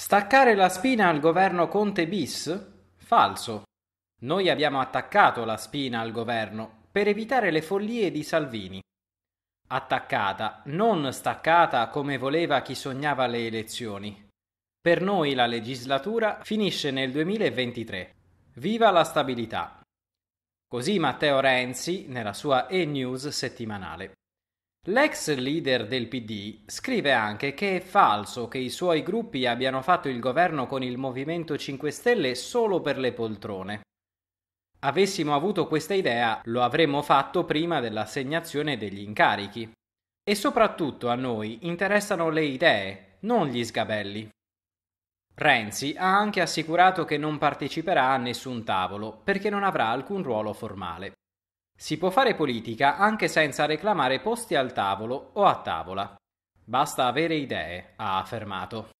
Staccare la spina al governo Conte bis? Falso. Noi abbiamo attaccato la spina al governo per evitare le follie di Salvini. Attaccata, non staccata come voleva chi sognava le elezioni. Per noi la legislatura finisce nel 2023. Viva la stabilità! Così Matteo Renzi nella sua e-news settimanale. L'ex leader del PD scrive anche che è falso che i suoi gruppi abbiano fatto il governo con il Movimento 5 Stelle solo per le poltrone. Avessimo avuto questa idea, lo avremmo fatto prima dell'assegnazione degli incarichi. E soprattutto a noi interessano le idee, non gli sgabelli. Renzi ha anche assicurato che non parteciperà a nessun tavolo perché non avrà alcun ruolo formale. Si può fare politica anche senza reclamare posti al tavolo o a tavola. Basta avere idee, ha affermato.